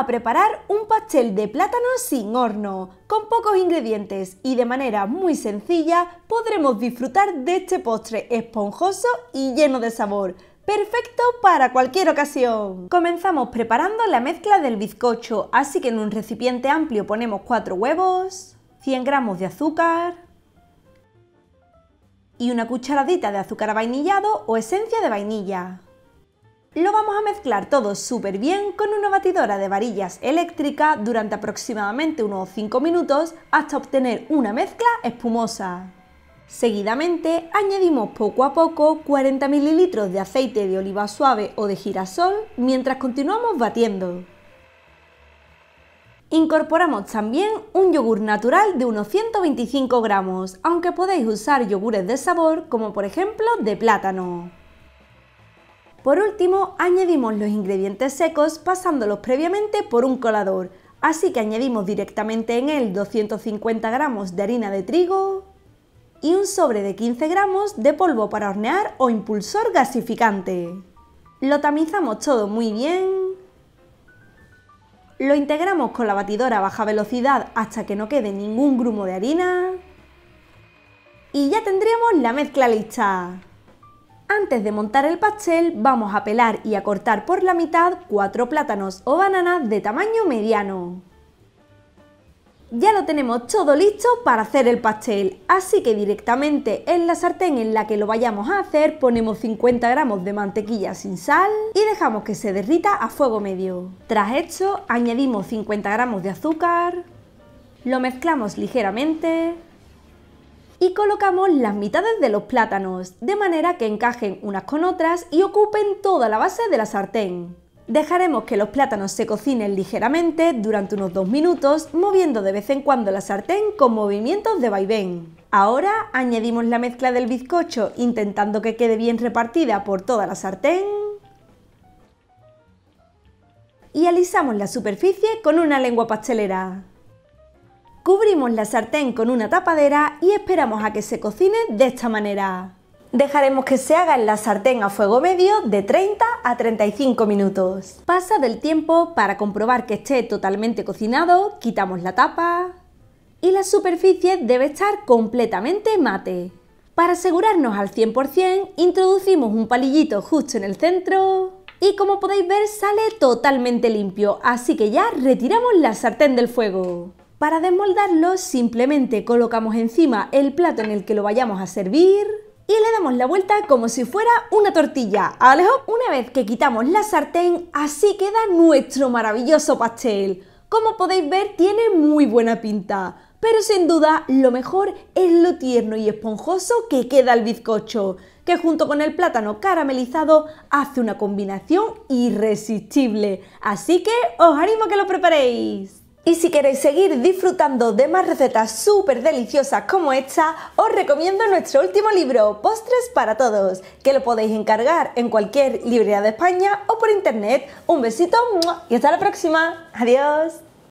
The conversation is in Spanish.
a preparar un pastel de plátano sin horno, con pocos ingredientes y de manera muy sencilla podremos disfrutar de este postre esponjoso y lleno de sabor, perfecto para cualquier ocasión. Comenzamos preparando la mezcla del bizcocho, así que en un recipiente amplio ponemos 4 huevos, 100 gramos de azúcar y una cucharadita de azúcar vainillado o esencia de vainilla. Lo vamos a mezclar todo súper bien con una batidora de varillas eléctrica durante aproximadamente unos 5 minutos hasta obtener una mezcla espumosa. Seguidamente añadimos poco a poco 40 ml de aceite de oliva suave o de girasol mientras continuamos batiendo. Incorporamos también un yogur natural de unos 125 gramos, aunque podéis usar yogures de sabor como por ejemplo de plátano. Por último, añadimos los ingredientes secos pasándolos previamente por un colador, así que añadimos directamente en él 250 gramos de harina de trigo y un sobre de 15 gramos de polvo para hornear o impulsor gasificante. Lo tamizamos todo muy bien, lo integramos con la batidora a baja velocidad hasta que no quede ningún grumo de harina y ya tendríamos la mezcla lista. Antes de montar el pastel vamos a pelar y a cortar por la mitad cuatro plátanos o bananas de tamaño mediano. Ya lo tenemos todo listo para hacer el pastel, así que directamente en la sartén en la que lo vayamos a hacer ponemos 50 gramos de mantequilla sin sal y dejamos que se derrita a fuego medio. Tras esto añadimos 50 gramos de azúcar, lo mezclamos ligeramente y colocamos las mitades de los plátanos, de manera que encajen unas con otras y ocupen toda la base de la sartén. Dejaremos que los plátanos se cocinen ligeramente durante unos 2 minutos, moviendo de vez en cuando la sartén con movimientos de vaivén. Ahora añadimos la mezcla del bizcocho, intentando que quede bien repartida por toda la sartén. Y alisamos la superficie con una lengua pastelera. Cubrimos la sartén con una tapadera y esperamos a que se cocine de esta manera. Dejaremos que se haga en la sartén a fuego medio de 30 a 35 minutos. Pasa del tiempo para comprobar que esté totalmente cocinado, quitamos la tapa y la superficie debe estar completamente mate. Para asegurarnos al 100% introducimos un palillito justo en el centro y como podéis ver sale totalmente limpio, así que ya retiramos la sartén del fuego. Para desmoldarlo simplemente colocamos encima el plato en el que lo vayamos a servir y le damos la vuelta como si fuera una tortilla. Alejo, una vez que quitamos la sartén, así queda nuestro maravilloso pastel. Como podéis ver, tiene muy buena pinta. Pero sin duda, lo mejor es lo tierno y esponjoso que queda el bizcocho, que junto con el plátano caramelizado hace una combinación irresistible. Así que os animo a que lo preparéis. Y si queréis seguir disfrutando de más recetas súper deliciosas como esta, os recomiendo nuestro último libro, Postres para Todos, que lo podéis encargar en cualquier librería de España o por internet. Un besito y hasta la próxima. Adiós.